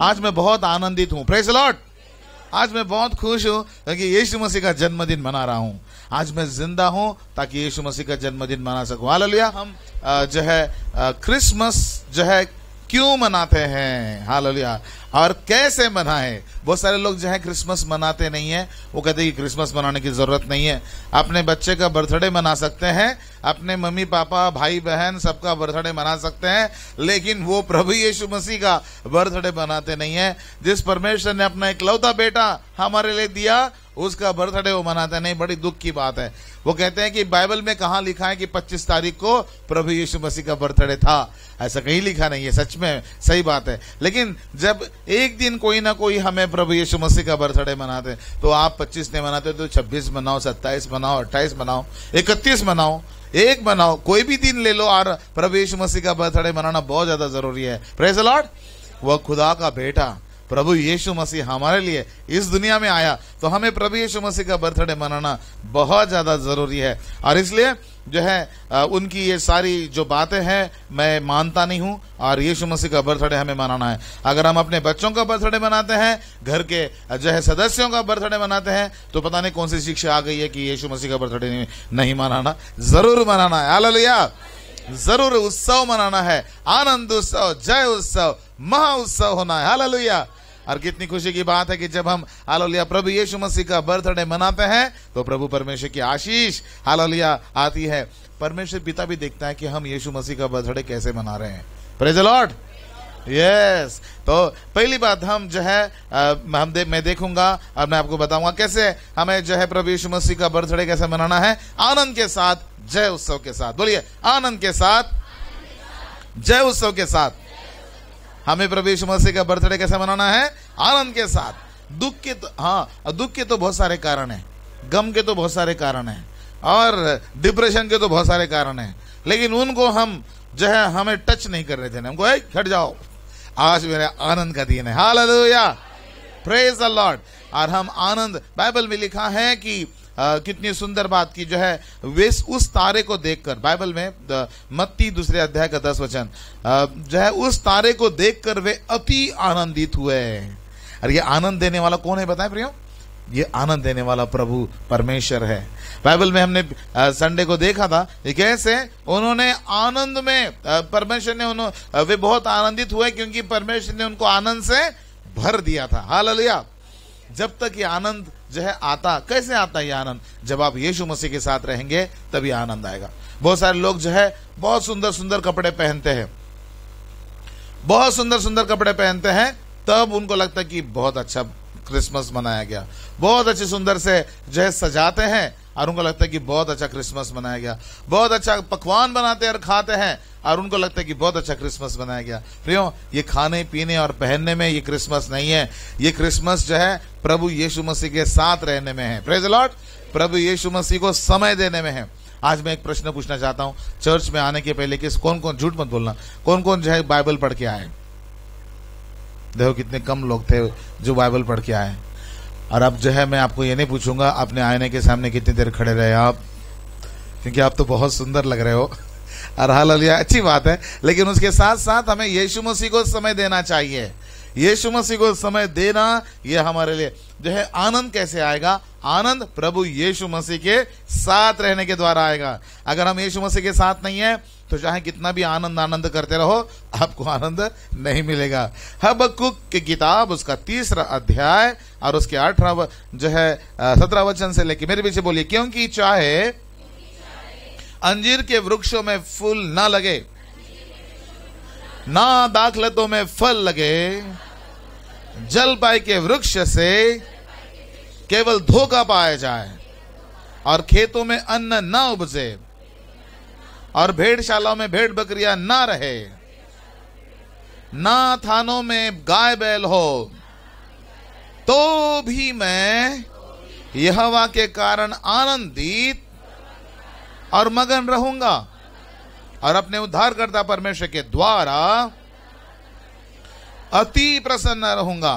आज मैं बहुत आनंदित हूँ प्रेस लॉर्ड आज मैं बहुत खुश हूँ क्योंकि यीशु मसीह का जन्मदिन मना रहा हूँ आज मैं जिंदा हूँ ताकि यीशु मसीह का जन्मदिन मना सकूँ हाल लिया हम जो है क्रिसमस जो है क्यों मनाते हैं हाल लिया और कैसे मनाएं बहुत सारे लोग जो है क्रिसमस मनाते नहीं है वो कहते हैं कि क्रिसमस मनाने की ज़रूरत नहीं है अपने बच्चे का बर्थडे मना सकते हैं अपने मम्मी पापा भाई बहन सबका बर्थडे मना सकते हैं लेकिन वो प्रभु यीशु मसीह का बर्थडे मनाते नहीं है जिस परमेश्वर ने अपना इकलौता बेटा हमारे लिए दिया उसका बर्थडे वो मनाते नहीं बड़ी दुख की बात है वो कहते हैं कि बाइबल में कहा लिखा है कि 25 तारीख को प्रभु यीशु मसीह का बर्थडे था ऐसा कहीं लिखा नहीं है सच में सही बात है लेकिन जब एक दिन कोई ना कोई हमें प्रभु यीशु मसीह का बर्थडे मनाते हैं तो आप 25 नहीं मनाते तो 26 मनाओ 27 मनाओ 28 मनाओ 31 मनाओ एक बनाओ कोई भी दिन ले लो और प्रभु यीशु मसीह का बर्थडे मनाना बहुत ज्यादा जरूरी है प्रेज लॉर्ड वह खुदा का बेटा प्रभु यीशु मसीह हमारे लिए इस दुनिया में आया तो हमें प्रभु यीशु मसीह का बर्थडे मनाना बहुत ज्यादा जरूरी है और इसलिए जो है उनकी ये सारी जो बातें हैं मैं मानता नहीं हूं और यीशु मसीह का बर्थडे हमें मनाना है अगर हम अपने बच्चों का बर्थडे मनाते हैं घर के जो है सदस्यों का बर्थडे मनाते हैं तो पता नहीं कौन सी शिक्षा आ गई है कि यीशु मसीह का बर्थडे नहीं, नहीं मनाना जरूर मनाना है आलिया जरूर उत्सव मनाना है आनंद उत्सव जय उत्सव महा उत्सव होना है हालेलुया और कितनी खुशी की बात है कि जब हम हालोलिया प्रभु यीशु मसीह का बर्थडे मनाते हैं तो प्रभु परमेश्वर की आशीष हालोलिया आती है परमेश्वर पिता भी देखता है कि हम यीशु मसीह का बर्थडे कैसे मना रहे हैं प्रेज लॉर्ड यस तो पहली बात हम जो है हम दे, मैं देखूंगा अब मैं आपको बताऊंगा कैसे हमें जो है प्रभु यीशु मसीह का बर्थडे कैसे मनाना है आनंद के साथ जय उत्सव के साथ बोलिए आनंद के साथ जय उत्सव के साथ हमें प्रभु यीशु मसीह का बर्थडे कैसे मनाना है आनंद के साथ दुख के तो हाँ दुख के तो बहुत सारे कारण है गम के तो बहुत सारे कारण है और डिप्रेशन के तो बहुत सारे कारण है लेकिन उनको हम जो है हमें टच नहीं कर रहे थे हमको हट जाओ आज मेरे आनंद का दिन है हाल प्रेज द लॉर्ड और हम आनंद बाइबल में लिखा है कि आ, कितनी सुंदर बात की जो है वे उस तारे को देखकर बाइबल में मत्ती दूसरे अध्याय का दस वचन जो है उस तारे को देखकर वे अति आनंदित हुए और ये आनंद देने वाला कौन है बताए प्रियो ये आनंद देने वाला प्रभु परमेश्वर है बाइबल में हमने संडे को देखा था कैसे उन्होंने आनंद में परमेश्वर ने उन्होंने वे बहुत आनंदित हुए क्योंकि परमेश्वर ने उनको आनंद से भर दिया था हाल जब तक ये आनंद जो है आता कैसे आता ये आनंद जब आप यीशु मसीह के साथ रहेंगे तभी आनंद आएगा बहुत सारे लोग जो है बहुत सुंदर सुंदर कपड़े पहनते हैं बहुत सुंदर सुंदर कपड़े पहनते हैं तब उनको लगता है कि बहुत अच्छा क्रिसमस मनाया गया बहुत अच्छे सुंदर से जो है सजाते हैं और उनको लगता है कि बहुत अच्छा क्रिसमस मनाया गया बहुत अच्छा पकवान बनाते हैं और खाते हैं और उनको लगता है कि बहुत अच्छा क्रिसमस मनाया गया प्रियो ये खाने पीने और पहनने में ये क्रिसमस नहीं है ये क्रिसमस जो है प्रभु यीशु मसीह के साथ रहने में है प्रेज लॉर्ड प्रभु यीशु मसीह को समय देने में है आज मैं एक प्रश्न पूछना चाहता हूँ चर्च में आने के पहले किस कौन कौन झूठ मत बोलना कौन कौन जो है बाइबल पढ़ के आए देखो कितने कम लोग थे जो बाइबल पढ़ के आए और अब जो है मैं आपको ये नहीं पूछूंगा अपने आईने के सामने कितनी देर खड़े रहे आप क्योंकि आप तो बहुत सुंदर लग रहे हो और हाल अच्छी बात है लेकिन उसके साथ साथ हमें यीशु मसीह को समय देना चाहिए यीशु मसीह को समय देना यह हमारे लिए जो है आनंद कैसे आएगा आनंद प्रभु यीशु मसीह के साथ रहने के द्वारा आएगा अगर हम यीशु मसीह के साथ नहीं है तो चाहे कितना भी आनंद आनंद करते रहो आपको आनंद नहीं मिलेगा कुक की किताब उसका तीसरा अध्याय और उसके अठारह जो है सत्रह वचन से लेके मेरे पीछे बोलिए क्योंकि चाहे अंजीर के वृक्षों में फूल ना लगे ना दाखलतों में फल लगे जलपाई के वृक्ष से केवल धोखा पाया जाए और खेतों में अन्न न उपजे और भेड़शालाओं में भेड़ बकरिया ना रहे ना थानों में गाय बैल हो तो भी मैं यहवा के कारण आनंदित और मगन रहूंगा और अपने उद्धारकर्ता परमेश्वर के द्वारा अति प्रसन्न रहूंगा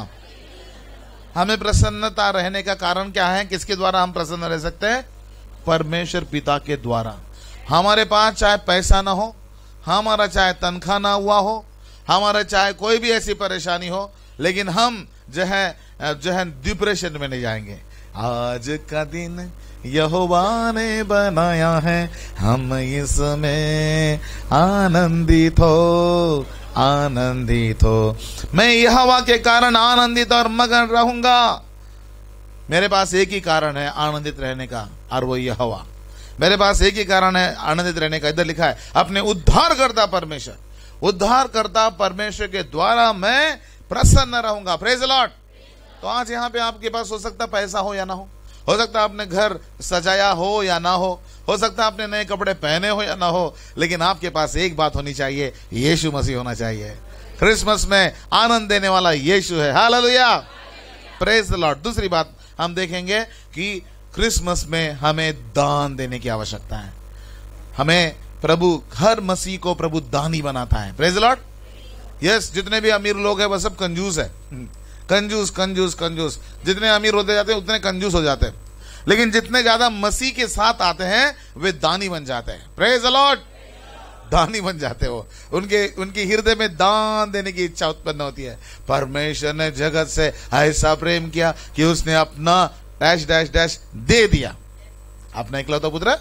हमें प्रसन्नता रहने का कारण क्या है किसके द्वारा हम प्रसन्न रह सकते हैं परमेश्वर पिता के द्वारा हमारे पास चाहे पैसा ना हो हमारा चाहे तनख्वाह ना हुआ हो हमारा चाहे कोई भी ऐसी परेशानी हो लेकिन हम जो है जो है डिप्रेशन में नहीं जाएंगे आज का दिन यहोवा ने बनाया है हम इसमें आनंदित हो आनंदित हो मैं हवा के कारण आनंदित और मगन रहूंगा मेरे पास एक ही कारण है आनंदित रहने का और वो हवा मेरे पास एक ही कारण है आनंदित रहने का इधर लिखा है अपने उद्धार करता परमेश्वर उद्धार करता परमेश्वर के द्वारा मैं प्रसन्न रहूंगा फ्रेज लॉट तो आज यहाँ पे आपके पास हो सकता पैसा हो या ना हो हो सकता आपने घर सजाया हो या ना हो हो सकता है आपने नए कपड़े पहने हो या ना हो लेकिन आपके पास एक बात होनी चाहिए यीशु मसीह होना चाहिए क्रिसमस में आनंद देने वाला यीशु है हालेलुया प्रेज द लॉर्ड दूसरी बात हम देखेंगे कि क्रिसमस में हमें दान देने की आवश्यकता है हमें प्रभु हर मसीह को प्रभु दानी बनाता है प्रेज लॉर्ड यस जितने भी अमीर लोग हैं वह सब कंजूस है कंजूस कंजूस कंजूस जितने अमीर होते जाते हैं उतने कंजूस हो जाते हैं लेकिन जितने ज्यादा मसीह के साथ आते हैं वे दानी बन जाते हैं प्रेज अलॉट दानी बन जाते हो उनके उनके हृदय में दान देने की इच्छा उत्पन्न होती है परमेश्वर ने जगत से ऐसा प्रेम किया कि उसने अपना डैश डैश डैश दे दिया अपना इकलौता पुत्र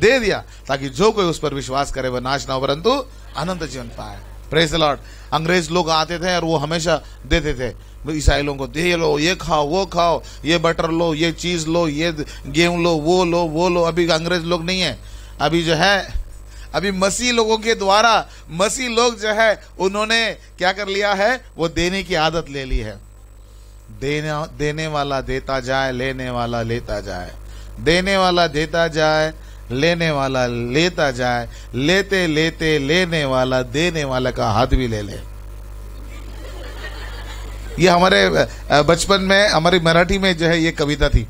दे दिया ताकि जो कोई उस पर विश्वास करे वह नाश ना हो परंतु अनंत जीवन पाए प्रेस लॉर्ड अंग्रेज लोग आते थे और वो हमेशा देते थे ईसाई लोगों को दे लो ये खाओ वो खाओ ये बटर लो ये चीज लो ये गेहूं लो वो लो वो लो अभी अंग्रेज लोग नहीं है अभी जो है अभी मसीह लोगों के द्वारा मसीह लोग जो है उन्होंने क्या कर लिया है वो देने की आदत ले ली है देने देने वाला देता जाए लेने वाला लेता जाए देने वाला देता जाए लेने वाला लेता जाए लेते लेते लेने वाला देने वाला का हाथ भी ले ले ये हमारे बचपन में हमारी मराठी में जो है ये कविता थी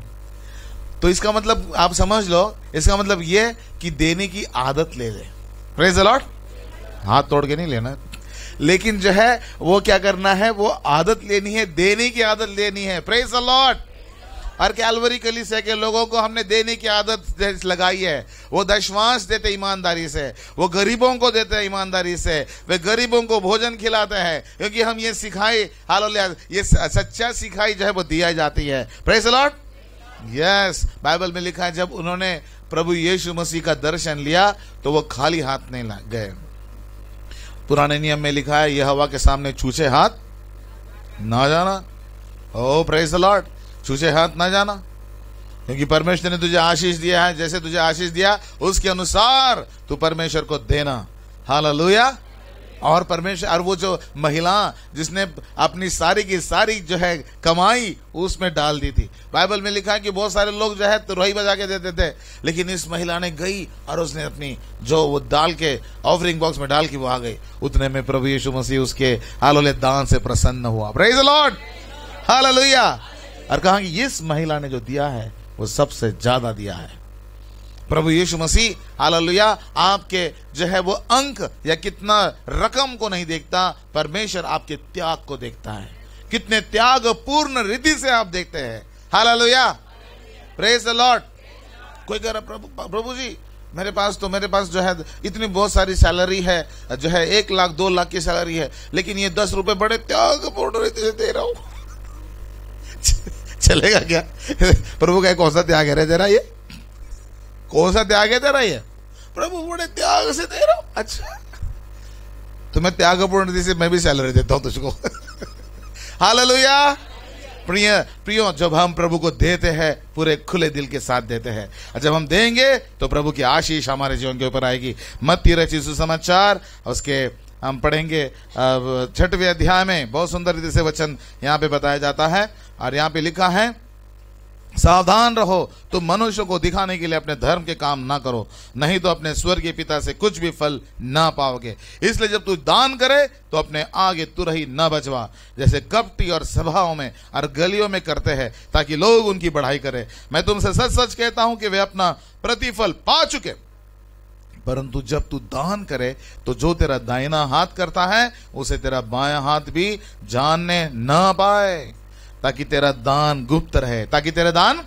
तो इसका मतलब आप समझ लो इसका मतलब ये कि देने की आदत ले ले प्रेज अलॉट हाथ तोड़ के नहीं लेना लेकिन जो है वो क्या करना है वो आदत लेनी है देने की आदत लेनी है प्रेज अलॉट और कैलवरी कलीसिया के लोगों को हमने देने की आदत लगाई है वो दशवांश देते ईमानदारी से वो गरीबों को देते हैं ईमानदारी से वे गरीबों को भोजन खिलाते हैं क्योंकि हम ये सिखाई हाल ये सच्चा सिखाई जो है वो दिया जाती है प्रेस लॉट यस बाइबल में लिखा है जब उन्होंने प्रभु यीशु मसीह का दर्शन लिया तो वो खाली हाथ नहीं गए पुराने नियम में लिखा है यह हवा के सामने छूछे हाथ ना जाना ओ प्रेस लॉट लॉर्ड छूछे हाथ ना जाना क्योंकि परमेश्वर ने तुझे आशीष दिया है जैसे तुझे आशीष दिया उसके अनुसार तू परमेश्वर को देना हालेलुया और परमेश्वर और वो जो महिला जिसने अपनी सारी की सारी जो है कमाई उसमें डाल दी थी बाइबल में लिखा है कि बहुत सारे लोग जो है तुरही बजा के देते थे लेकिन इस महिला ने गई और उसने अपनी जो वो डाल के ऑफरिंग बॉक्स में डाल के वो आ गई उतने में प्रभु यीशु मसीह उसके आलोले दान से प्रसन्न हुआ लॉर्ड हाल लोहिया और कहा कि इस महिला ने जो दिया है वो सबसे ज्यादा दिया है प्रभु यीशु मसीह आलिया आपके जो है वो अंक या कितना रकम को नहीं देखता परमेश्वर आपके त्याग को देखता है कितने त्याग पूर्ण रीति से आप देखते हैं हालेलुया द लॉर्ड कोई कह रहा प्रभु प्रभु जी मेरे पास तो मेरे पास जो है इतनी बहुत सारी सैलरी है जो है एक लाख दो लाख की सैलरी है लेकिन ये दस रुपए बड़े त्याग पूर्ण रीति से दे रहा हूं चलेगा क्या प्रभु कहे कौन सा त्याग है तेरा ये कौन सा त्याग है तेरा ये प्रभु बड़े त्याग से दे रहा हूं अच्छा तो मैं त्याग पूर्ण से मैं भी सैलरी देता हूं तुझको हाल प्रिय प्रियो जब हम प्रभु को देते हैं पूरे खुले दिल के साथ देते हैं और जब हम देंगे तो प्रभु की आशीष हमारे जीवन के ऊपर आएगी मत तीरची सुसमाचार उसके हम पढ़ेंगे छठवें अध्याय में बहुत सुंदर रीति से वचन यहाँ पे बताया जाता है और यहाँ पे लिखा है सावधान रहो तुम मनुष्य को दिखाने के लिए अपने धर्म के काम ना करो नहीं तो अपने स्वर्गीय पिता से कुछ भी फल ना पाओगे इसलिए जब तू दान करे तो अपने आगे तुरही न बचवा जैसे कपटी और सभाओं में और गलियों में करते हैं ताकि लोग उनकी बढ़ाई करें मैं तुमसे सच सच कहता हूं कि वे अपना प्रतिफल पा चुके परंतु जब तू दान करे तो जो तेरा दाहिना हाथ करता है उसे तेरा बाया हाथ भी जानने न पाए ताकि तेरा दान गुप्त रहे ताकि तेरा दान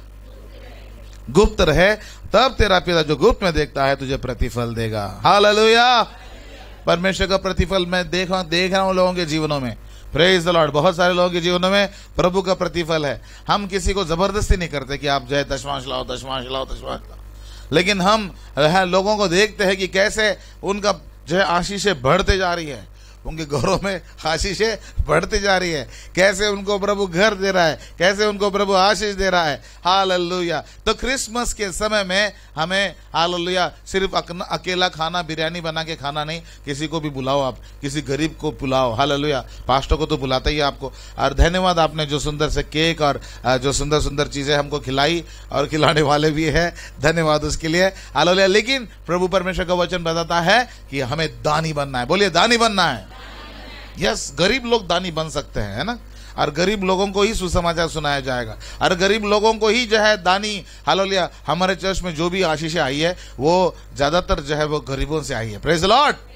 गुप्त रहे तब तेरा पिता जो गुप्त में देखता है तुझे प्रतिफल देगा हाल परमेश्वर का प्रतिफल मैं देख देख रहा हूं लोगों के जीवनों में प्रेज द लॉर्ड बहुत सारे लोगों के जीवनों में प्रभु का प्रतिफल है हम किसी को जबरदस्ती नहीं करते कि आप जय दशमांश लाओ दशमांश लाओ दशमांश लाओ लेकिन हम लोगों को देखते हैं कि कैसे उनका जो है आशीषें बढ़ते जा रही है उनके घरों में आशीषें बढ़ती जा रही है कैसे उनको प्रभु घर दे रहा है कैसे उनको प्रभु आशीष दे रहा है हाल तो क्रिसमस के समय में हमें हाल सिर्फ अकेला खाना बिरयानी बना के खाना नहीं किसी को भी बुलाओ आप किसी गरीब को बुलाओ हाल पास्टर को तो बुलाते ही आपको और धन्यवाद आपने जो सुंदर से केक और जो सुंदर सुंदर चीज़ें हमको खिलाई और खिलाने वाले भी है धन्यवाद उसके लिए हाल लेकिन प्रभु परमेश्वर का वचन बताता है कि हमें दानी बनना है बोलिए दानी बनना है यस गरीब लोग दानी बन सकते हैं है ना और गरीब लोगों को ही सुसमाचार सुनाया जाएगा और गरीब लोगों को ही जो है दानी हालोलिया हमारे चर्च में जो भी आशीषें आई है वो ज्यादातर जो है वो गरीबों से आई है प्रेज लॉट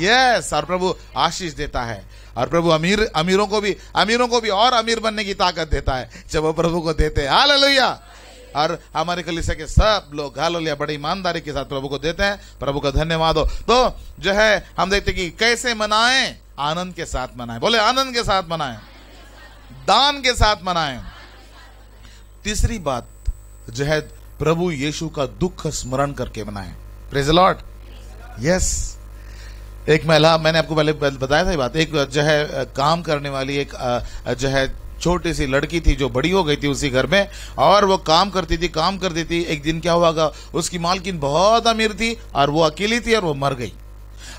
यस और प्रभु आशीष देता है और प्रभु अमीर अमीरों को भी अमीरों को भी और अमीर बनने की ताकत देता है जब वो प्रभु को देते हैं हालेलुया और हमारे कलिसा के सब लोग हालेलुया बड़ी ईमानदारी के साथ प्रभु को देते हैं प्रभु का धन्यवाद हो तो जो है हम देखते कि कैसे मनाएं आनंद के साथ मनाएं बोले आनंद के साथ मनाएं दान के साथ मनाएं तीसरी बात जो है प्रभु यीशु का दुख स्मरण करके मनाएं प्रेज लॉर्ड यस एक महिला मैंने आपको पहले बताया था ये बात एक जो है काम करने वाली एक जो है छोटी सी लड़की थी जो बड़ी हो गई थी उसी घर में और वो काम करती थी काम करती थी एक दिन क्या हुआ उसकी मालकिन बहुत अमीर थी और वो अकेली थी और वो मर गई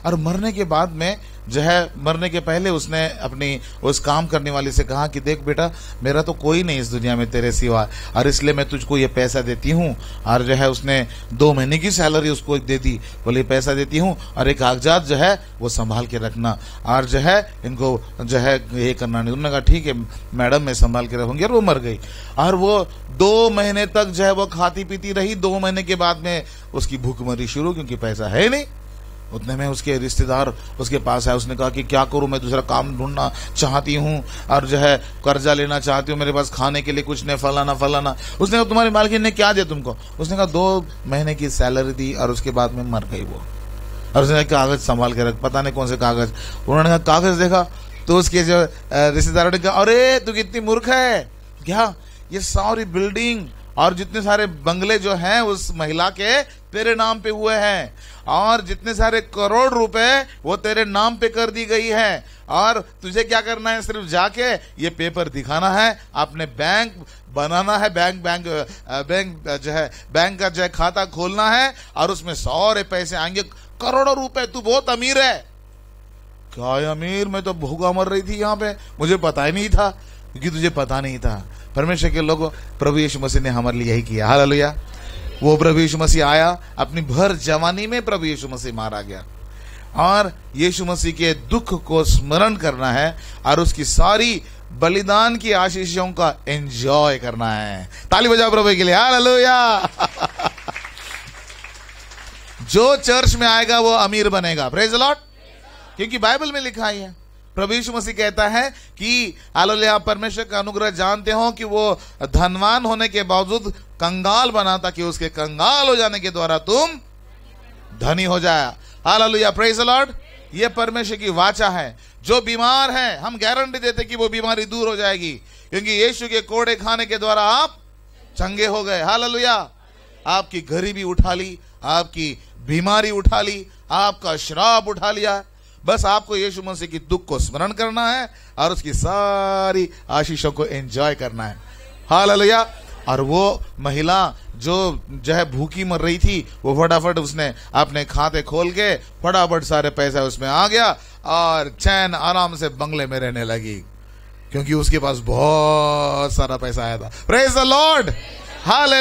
और मरने के बाद में जो है मरने के पहले उसने अपनी उस काम करने वाले से कहा कि देख बेटा मेरा तो कोई नहीं इस दुनिया में तेरे सिवा और इसलिए मैं तुझको ये पैसा देती हूँ और जो है उसने दो महीने की सैलरी उसको दे दी बोले पैसा देती हूँ और एक कागजात जो है वो संभाल के रखना और जो है इनको जो है ये करना नहीं उन्होंने कहा ठीक है मैडम मैं संभाल के रखूँगी और वो मर गई और वो दो महीने तक जो है वो खाती पीती रही दो महीने के बाद में उसकी भूख मरी शुरू क्योंकि पैसा है नहीं उतने में उसके रिश्तेदार उसके पास आए उसने कहा कि क्या करूं मैं दूसरा काम ढूंढना चाहती हूं और जो है कर्जा लेना चाहती हूं मेरे पास खाने के लिए कुछ नहीं फलाना फलाना उसने कहा तुम्हारी मालकिन ने क्या दिया तुमको उसने कहा दो महीने की सैलरी दी और उसके बाद में मर गई वो और उसने कागज संभाल के रख पता नहीं कौन से कागज उन्होंने कहा कागज देखा तो उसके जो रिश्तेदारों ने कहा अरे तू कितनी मूर्ख है क्या ये सारी बिल्डिंग और जितने सारे बंगले जो हैं उस महिला के तेरे नाम पे हुए हैं और जितने सारे करोड़ रुपए वो तेरे नाम पे कर दी गई है और तुझे क्या करना है सिर्फ जाके ये पेपर दिखाना है अपने बैंक बनाना है बैंक बैंक बैंक जो है बैंक का जो है खाता खोलना है और उसमें सारे पैसे आएंगे करोड़ों रुपए तू बहुत अमीर है क्या अमीर मैं तो भूखा मर रही थी यहाँ पे मुझे पता ही नहीं था क्योंकि तुझे पता नहीं था परमेश्वर के लोगों प्रभु यीशु मसीह ने हमारे लिए यही किया हाल वो प्रभु यीशु मसीह आया अपनी भर जवानी में प्रभु यीशु मसीह मारा गया और यीशु मसीह के दुख को स्मरण करना है और उसकी सारी बलिदान की आशीषों का एंजॉय करना है ताली बजाओ प्रभु के लिए हालेलुया जो चर्च में आएगा वो अमीर बनेगा प्रेज लॉर्ड क्योंकि बाइबल में लिखा ही है प्रवेश मसीह कहता है कि आलोलिया आप परमेश्वर का अनुग्रह जानते हो कि वो धनवान होने के बावजूद कंगाल बना ताकि उसके कंगाल हो जाने के द्वारा तुम धनी हो जाया आलोलिया प्रेज लॉर्ड ये परमेश्वर की वाचा है जो बीमार है हम गारंटी देते कि वो बीमारी दूर हो जाएगी क्योंकि यीशु के कोड़े खाने के द्वारा आप चंगे हो गए ललुया आपकी गरीबी उठा ली आपकी बीमारी उठा ली आपका श्राप उठा लिया बस आपको यीशु मसीह की दुख को स्मरण करना है और उसकी सारी आशीषों को एंजॉय करना है हाल और वो महिला जो जो है भूखी मर रही थी वो फटाफट उसने अपने खाते खोल के फटाफट सारे पैसा उसमें आ गया और चैन आराम से बंगले में रहने लगी क्योंकि उसके पास बहुत सारा पैसा आया था प्रेज द लॉर्ड हाल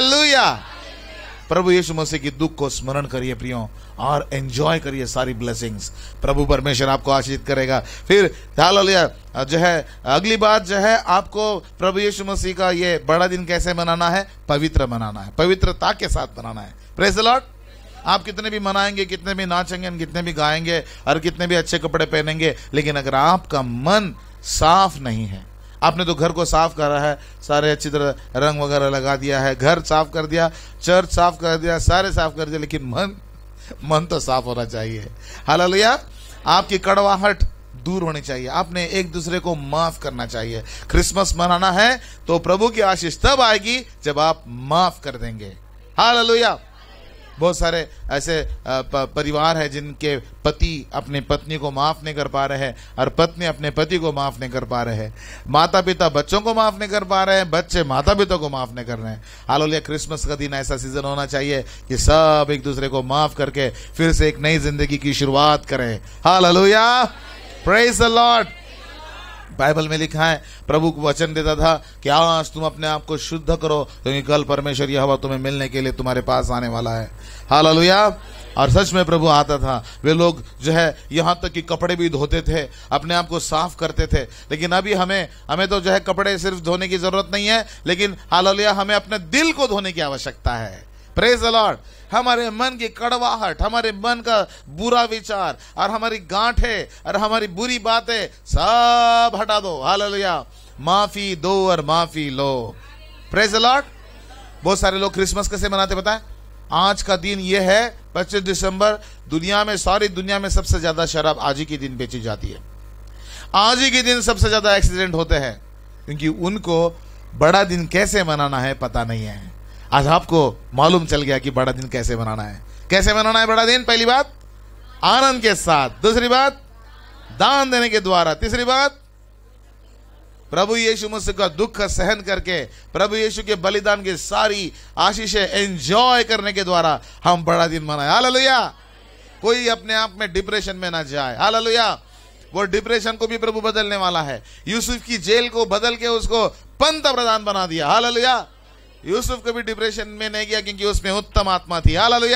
प्रभु यीशु मसीह की दुख को स्मरण करिए प्रियो और एंजॉय करिए सारी ब्लेसिंग्स प्रभु परमेश्वर आपको आशीष करेगा फिर ध्यान लिया जो है अगली बात जो है आपको प्रभु यीशु मसीह का ये बड़ा दिन कैसे मनाना है पवित्र मनाना है पवित्रता के साथ मनाना है प्रेस लॉर्ड आप कितने भी मनाएंगे कितने भी नाचेंगे कितने भी गाएंगे और कितने भी अच्छे कपड़े पहनेंगे लेकिन अगर आपका मन साफ नहीं है आपने तो घर को साफ करा है सारे अच्छी तरह रंग वगैरह लगा दिया है घर साफ कर दिया चर्च साफ कर दिया सारे साफ कर दिया लेकिन मन मन तो साफ होना चाहिए हाल आपकी कड़वाहट दूर होनी चाहिए आपने एक दूसरे को माफ करना चाहिए क्रिसमस मनाना है तो प्रभु की आशीष तब आएगी जब आप माफ कर देंगे ललोया बहुत सारे ऐसे परिवार है जिनके पति अपने पत्नी को माफ़ नहीं कर पा रहे हैं और पत्नी अपने पति को माफ़ नहीं कर पा रहे हैं माता पिता बच्चों को माफ़ नहीं कर पा रहे हैं बच्चे माता पिता को माफ़ नहीं कर रहे हैं हाल क्रिसमस का दिन ऐसा सीज़न होना चाहिए कि सब एक दूसरे को माफ़ करके फिर से एक नई ज़िंदगी की शुरुआत करें हाल प्रेज प्रेस लॉर्ड बाइबल में लिखा है प्रभु को वचन देता था कि आज तुम अपने आप को शुद्ध करो क्योंकि कल परमेश्वर यह हवा तुम्हें मिलने के लिए तुम्हारे पास आने वाला है हाल और सच में प्रभु आता था वे लोग जो है यहाँ तक कि कपड़े भी धोते थे अपने आप को साफ करते थे लेकिन अभी हमें हमें तो जो है कपड़े सिर्फ धोने की जरूरत नहीं है लेकिन हाल हमें अपने दिल को धोने की आवश्यकता है प्रेज अलॉर्ड हमारे मन की कड़वाहट हमारे मन का बुरा विचार और हमारी गांठे और हमारी बुरी बातें सब हटा दो हालेलुया माफी दो और माफी लो प्रेज अलॉर्ड बहुत सारे लोग क्रिसमस कैसे मनाते बताए आज का दिन यह है 25 दिसंबर दुनिया में सारी दुनिया में सबसे ज्यादा शराब आज ही के दिन बेची जाती है आज ही के दिन सबसे ज्यादा एक्सीडेंट होते हैं क्योंकि उनको बड़ा दिन कैसे मनाना है पता नहीं है आज आपको मालूम चल गया कि बड़ा दिन कैसे मनाना है कैसे मनाना है बड़ा दिन पहली बात आनंद के साथ दूसरी बात दान देने के द्वारा तीसरी बात प्रभु यीशु मसीह का दुख सहन करके प्रभु यीशु के बलिदान की सारी आशीषें एंजॉय करने के द्वारा हम बड़ा दिन मनाए हालेलुया कोई अपने आप में डिप्रेशन में ना जाए हालेलुया वो डिप्रेशन को भी प्रभु बदलने वाला है यूसुफ की जेल को बदल के उसको पंत प्रधान बना दिया हालेलुया यूसुफ कभी डिप्रेशन में नहीं गया क्योंकि उसमें उत्तम आत्मा थी हाल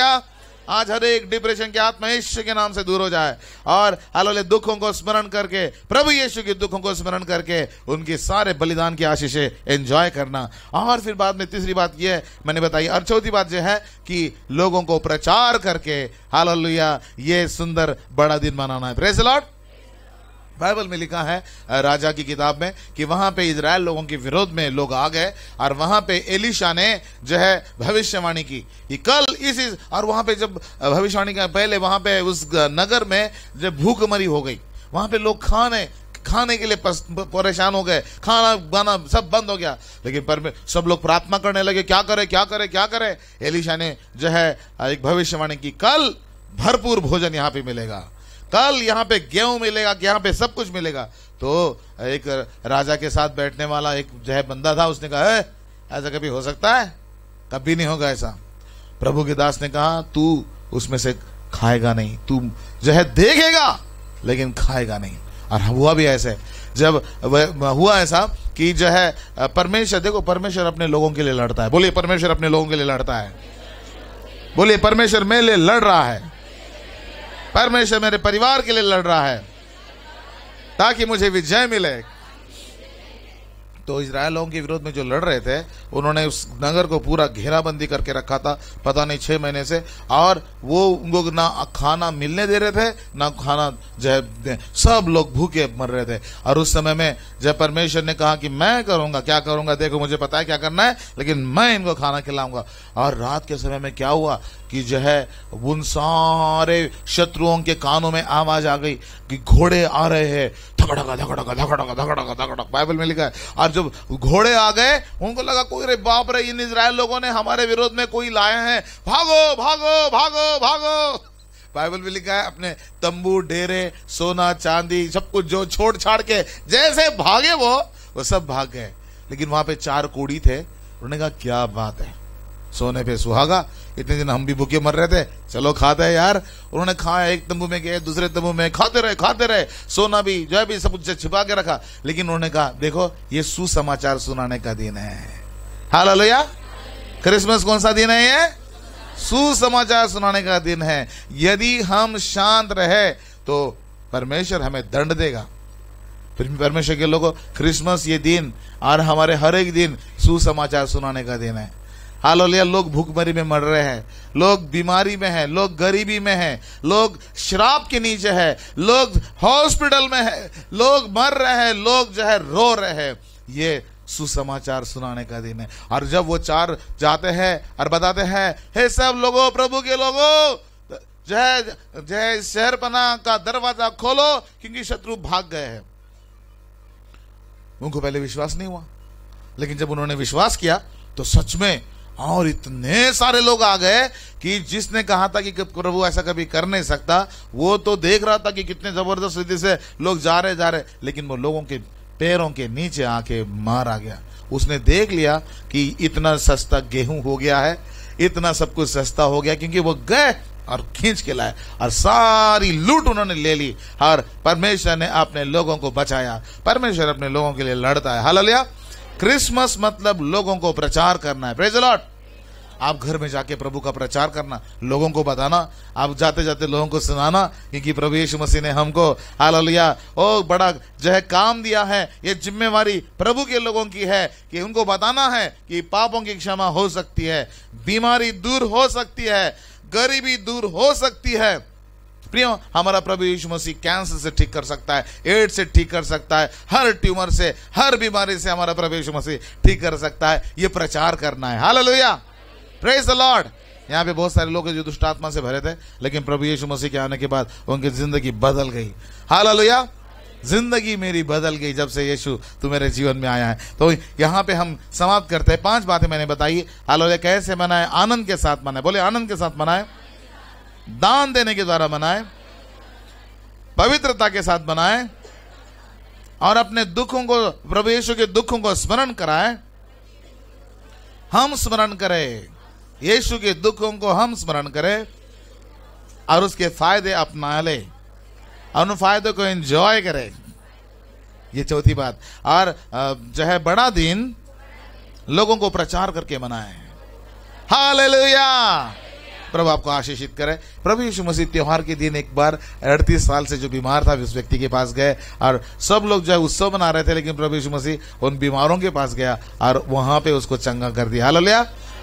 आज हर एक डिप्रेशन के आत्मा यीशु के नाम से दूर हो जाए और हालोले दुखों को स्मरण करके प्रभु यीशु के दुखों को स्मरण करके उनके सारे बलिदान की आशीषें एंजॉय करना और फिर बाद में तीसरी बात यह मैंने बताई और चौथी बात यह है कि लोगों को प्रचार करके लोया ये सुंदर बड़ा दिन मनाना है प्रेस लॉर्ड बाइबल में लिखा है राजा की किताब में कि वहां पे इसराइल लोगों के विरोध में लोग आ गए और वहां पे एलिशा ने जो है भविष्यवाणी की कि कल इस, इस और वहां पे जब भविष्यवाणी का पहले वहां पे उस नगर में जब भूखमरी हो गई वहां पे लोग खाने खाने के लिए परेशान हो गए खाना बाना सब बंद हो गया लेकिन पर सब लोग प्रार्थना करने लगे क्या करे क्या करे क्या करे एलिशा ने जो है एक भविष्यवाणी की कल भरपूर भोजन यहाँ पे मिलेगा कल यहाँ पे गेहूं मिलेगा यहाँ पे सब कुछ मिलेगा तो एक राजा के साथ बैठने वाला एक जो है बंदा था उसने कहा ऐसा कभी हो सकता है कभी नहीं होगा ऐसा प्रभु के दास ने कहा तू उसमें से खाएगा नहीं तू जो है देखेगा लेकिन खाएगा नहीं और हुआ भी ऐसे जब हुआ ऐसा कि जो है परमेश्वर देखो परमेश्वर अपने लोगों के लिए लड़ता है बोलिए परमेश्वर अपने लोगों के लिए लड़ता है बोलिए परमेश्वर मेरे लिए लड़ रहा है परमेश्वर मेरे परिवार के लिए लड़ रहा है ताकि मुझे विजय मिले तो इसराइलों के विरोध में जो लड़ रहे थे उन्होंने उस नगर को पूरा घेराबंदी करके रखा था पता नहीं छह महीने से और वो उनको ना खाना मिलने दे रहे थे ना खाना जो है सब लोग भूखे मर रहे थे और उस समय में जब परमेश्वर ने कहा कि मैं करूंगा क्या करूंगा देखो मुझे पता है क्या करना है लेकिन मैं इनको खाना खिलाऊंगा और रात के समय में क्या हुआ कि जो है उन सारे शत्रुओं के कानों में आवाज आ गई कि घोड़े आ रहे हैं धकड़का धकड़का धकड़का धकड़का धकड़का बाइबल में लिखा है और जब घोड़े आ गए उनको लगा कोई रे बाप रे इन इसराइल लोगों ने हमारे विरोध में कोई लाए हैं भागो भागो भागो भागो बाइबल में लिखा है अपने तंबू डेरे सोना चांदी सब कुछ जो छोड़ छाड़ के जैसे भागे वो वो सब भाग गए लेकिन वहां पे चार कोड़ी थे उन्होंने कहा क्या बात है सोने पे सुहागा इतने दिन हम भी भूखे मर रहे थे चलो खाते हैं यार उन्होंने खाया एक तंबू में गए दूसरे तंबू में खाते रहे खाते रहे सोना भी जो भी सब कुछ छिपा के रखा लेकिन उन्होंने कहा देखो ये सुसमाचार सुनाने का दिन है हाल लोहिया क्रिसमस कौन सा दिन है ये सुसमाचार सुनाने का दिन है यदि हम शांत रहे तो परमेश्वर हमें दंड देगा परमेश्वर के लोगों क्रिसमस ये दिन और हमारे हर एक दिन सुसमाचार सुनाने का दिन है हाल लिया लोग भूखमरी में मर रहे हैं लोग बीमारी में हैं लोग गरीबी में हैं लोग शराब के नीचे है लोग हॉस्पिटल में है लोग मर रहे हैं लोग जो है रो रहे हैं ये सुसमाचार सुनाने का दिन है और जब वो चार जाते हैं और बताते हैं हे सब लोगों प्रभु के लोगों जय जय शहर पना का दरवाजा खोलो क्योंकि शत्रु भाग गए हैं उनको पहले विश्वास नहीं हुआ लेकिन जब उन्होंने विश्वास किया तो सच में और इतने सारे लोग आ गए कि जिसने कहा था कि प्रभु ऐसा कभी कर नहीं सकता वो तो देख रहा था कि कितने जबरदस्त रीति से लोग जा रहे जा रहे लेकिन वो लोगों के पैरों के नीचे आके आ गया उसने देख लिया कि इतना सस्ता गेहूं हो गया है इतना सब कुछ सस्ता हो गया क्योंकि वो गए और खींच के लाए और सारी लूट उन्होंने ले ली और परमेश्वर ने अपने लोगों को बचाया परमेश्वर अपने लोगों के लिए लड़ता है हाल क्रिसमस मतलब लोगों को प्रचार करना है प्रेज लॉट आप घर में जाके प्रभु का प्रचार करना लोगों को बताना आप जाते जाते लोगों को सुनाना क्योंकि प्रभु यीशु मसीह ने हमको लिया ओ बड़ा जो है काम दिया है ये जिम्मेवारी प्रभु के लोगों की है कि उनको बताना है कि पापों की क्षमा हो सकती है बीमारी दूर हो सकती है गरीबी दूर हो सकती है प्रियो हमारा प्रभु यीशु मसीह कैंसर से ठीक कर सकता है एड्स से ठीक कर सकता है हर ट्यूमर से हर बीमारी से हमारा प्रभु यीशु मसीह ठीक कर सकता है ये प्रचार करना है हाल लोहिया प्रेस द लॉर्ड यहाँ पे बहुत सारे लोग जो दुष्टात्मा से भरे थे लेकिन प्रभु यीशु मसीह के आने के बाद उनकी जिंदगी बदल गई हाल लोहिया जिंदगी मेरी बदल गई जब से यीशु तू मेरे जीवन में आया है तो यहाँ पे हम समाप्त करते हैं पांच बातें मैंने बताई हाल कैसे मनाए आनंद के साथ मनाए बोले आनंद के साथ मनाए दान देने के द्वारा बनाए पवित्रता के साथ बनाए और अपने दुखों को प्रभु के दुखों को स्मरण कराए हम स्मरण करें यीशु के दुखों को हम स्मरण करें और उसके फायदे अपना ले और उन फायदों को एंजॉय करें ये चौथी बात और जो है बड़ा दिन लोगों को प्रचार करके मनाए हालेलुया प्रभु आपको आशीषित करे प्रभु यीशु मसीह त्यौहार के दिन एक बार अड़तीस साल से जो बीमार था उस व्यक्ति के पास गए और सब लोग जो है उत्सव मना रहे थे लेकिन प्रभु यीशु मसीह उन बीमारों के पास गया और वहां पे उसको चंगा कर दिया हाल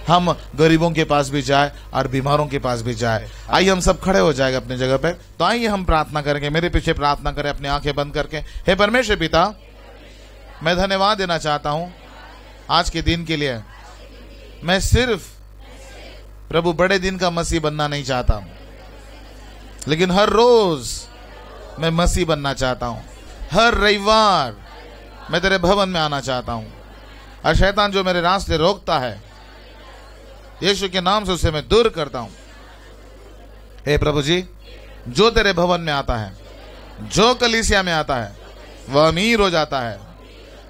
हम गरीबों के पास भी जाए और बीमारों के पास भी जाए आइए हम सब खड़े हो जाएगा अपने जगह पे तो आइए हम प्रार्थना करेंगे मेरे पीछे प्रार्थना करें अपनी आंखें बंद करके हे परमेश्वर पिता मैं धन्यवाद देना चाहता हूँ आज के दिन के लिए मैं सिर्फ प्रभु बड़े दिन का मसीह बनना नहीं चाहता हूं लेकिन हर रोज मैं मसीह बनना चाहता हूं हर रविवार मैं तेरे भवन में आना चाहता हूं और शैतान जो मेरे रास्ते रोकता है यीशु के नाम से उसे मैं दूर करता हूं हे प्रभु जी जो तेरे भवन में आता है जो कलीसिया में आता है वह अमीर हो जाता है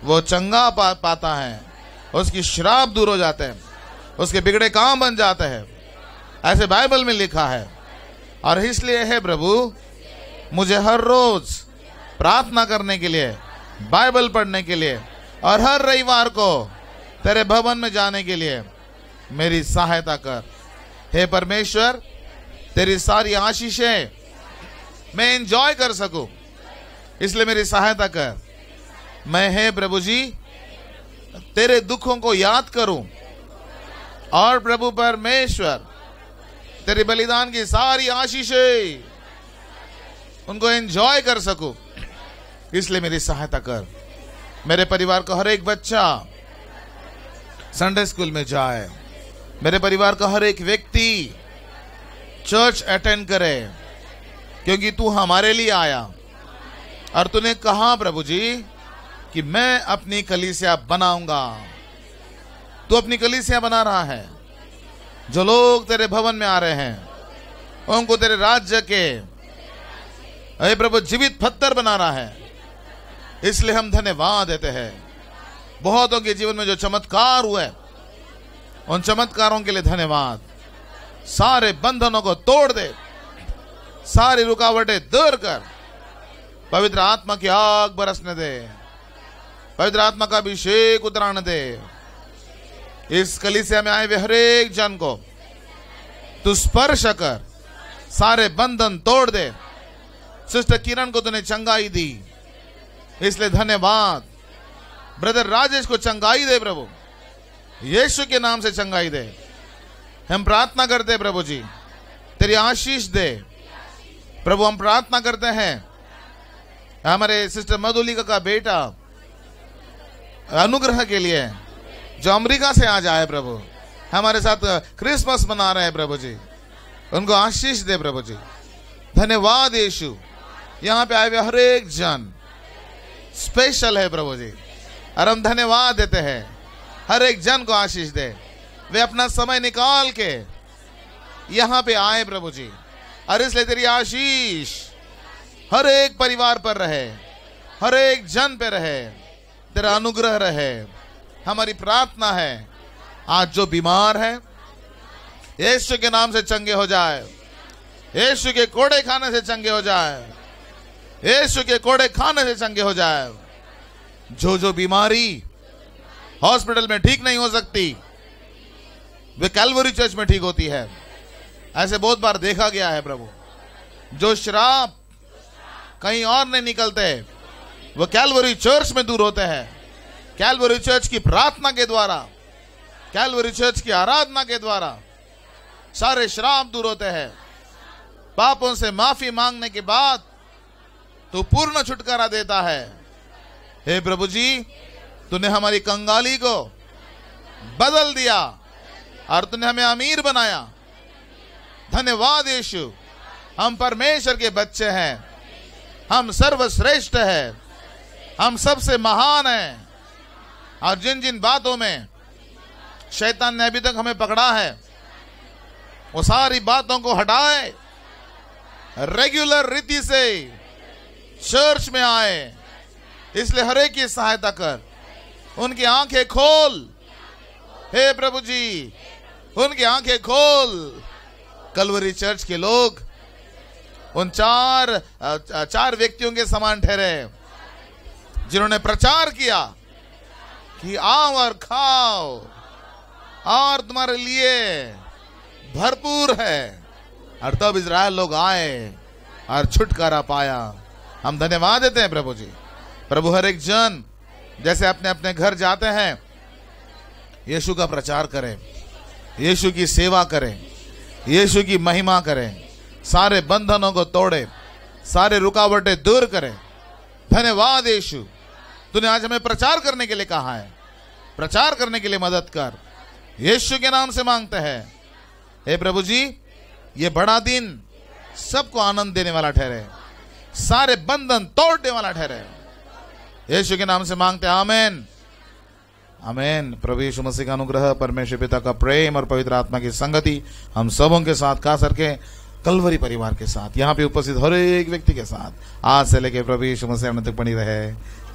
वो चंगा पा, पाता है उसकी शराब दूर हो जाते हैं उसके बिगड़े काम बन जाते हैं ऐसे बाइबल में लिखा है और इसलिए है प्रभु मुझे हर रोज प्रार्थना करने के लिए बाइबल पढ़ने के लिए और हर रविवार को तेरे भवन में जाने के लिए मेरी सहायता कर हे परमेश्वर तेरी सारी आशीषें मैं एंजॉय कर सकूं इसलिए मेरी सहायता कर मैं हे प्रभु जी तेरे दुखों को याद करूं और प्रभु परमेश्वर तेरे बलिदान की सारी आशीष उनको एंजॉय कर सकू इसलिए मेरी सहायता कर मेरे परिवार का हर एक बच्चा संडे स्कूल में जाए मेरे परिवार का हर एक व्यक्ति चर्च अटेंड करे क्योंकि तू हमारे लिए आया और तूने कहा प्रभु जी कि मैं अपनी कलीसिया बनाऊंगा तू अपनी कलिसिया बना रहा है जो लोग तेरे भवन में आ रहे हैं उनको तेरे राज्य के अरे प्रभु जीवित पत्थर बना रहा है इसलिए हम धन्यवाद देते हैं बहुतों के जीवन में जो चमत्कार हुए उन चमत्कारों के लिए धन्यवाद सारे बंधनों को तोड़ दे सारी रुकावटें दूर कर पवित्र आत्मा की आग बरसने दे पवित्र आत्मा का अभिषेक उतराने दे इस कली से हमें आए हुए हरेक जन को तू स्पर्श कर सारे बंधन तोड़ दे सिस्टर किरण को तूने चंगाई दी इसलिए धन्यवाद ब्रदर राजेश को चंगाई दे प्रभु यीशु के नाम से चंगाई दे हम प्रार्थना करते प्रभु जी तेरी आशीष दे प्रभु हम प्रार्थना करते हैं हमारे सिस्टर मधुलिका का बेटा अनुग्रह के लिए जो अमेरिका से आज आए प्रभु हमारे साथ क्रिसमस मना रहे हैं प्रभु जी उनको आशीष दे प्रभु जी धन्यवाद यीशु यहाँ पे आए हुए हर एक जन स्पेशल है प्रभु जी और हम धन्यवाद देते हैं हर एक जन को आशीष दे वे अपना समय निकाल के यहाँ पे आए प्रभु जी और इसलिए तेरी आशीष हर एक परिवार पर रहे हर एक जन पे रहे तेरा अनुग्रह रहे हमारी प्रार्थना है आज जो बीमार है यीशु के नाम से चंगे हो जाए यीशु के कोड़े खाने से चंगे हो जाए यीशु के कोड़े खाने से चंगे हो जाए जो जो बीमारी हॉस्पिटल में ठीक नहीं हो सकती वे कैलवरी चर्च में ठीक होती है ऐसे बहुत बार देखा गया है प्रभु जो शराब कहीं और नहीं निकलते वो कैलवरी चर्च में दूर होते हैं कैलवरी चर्च की प्रार्थना के द्वारा कैलवरी चर्च की आराधना के द्वारा सारे श्राप दूर होते हैं पापों से माफी मांगने के बाद तू तो पूर्ण छुटकारा देता है हे प्रभु जी तूने हमारी कंगाली को बदल दिया और तूने हमें अमीर बनाया धन्यवाद यीशु हम परमेश्वर के बच्चे हैं हम सर्वश्रेष्ठ हैं हम सबसे महान हैं और जिन जिन बातों में शैतान ने अभी तक हमें पकड़ा है वो सारी बातों को हटाए रेगुलर रीति से चर्च में आए इसलिए हरे की सहायता कर उनकी आंखें खोल हे प्रभु जी उनकी आंखें खोल कलवरी चर्च के लोग उन चार चार व्यक्तियों के समान ठहरे जिन्होंने प्रचार किया कि आओ और खाओ और तुम्हारे लिए भरपूर है और तब इसराइल लोग आए और छुटकारा पाया हम धन्यवाद देते हैं प्रभु जी प्रभु हर एक जन जैसे अपने अपने घर जाते हैं यीशु का प्रचार करें यीशु की सेवा करें यीशु की महिमा करें सारे बंधनों को तोड़े सारे रुकावटें दूर करें धन्यवाद यीशु तूने आज हमें प्रचार करने के लिए कहा है प्रचार करने के लिए मदद कर यीशु के नाम से मांगते हैं हे प्रभु जी ये बड़ा दिन सबको आनंद देने वाला ठहरे सारे बंधन तोड़ने वाला ठहरे यीशु के नाम से मांगते हैं आमेन आमेन प्रभु यीशु मसीह का अनुग्रह परमेश्वर पिता का प्रेम और पवित्र आत्मा की संगति हम सबों के साथ खास करके कलवरी परिवार के साथ यहाँ पे उपस्थित हर एक व्यक्ति के साथ आज से लेके प्रभु यीशु मसीह तक बनी रहे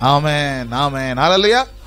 Amen. Amen. Hallelujah.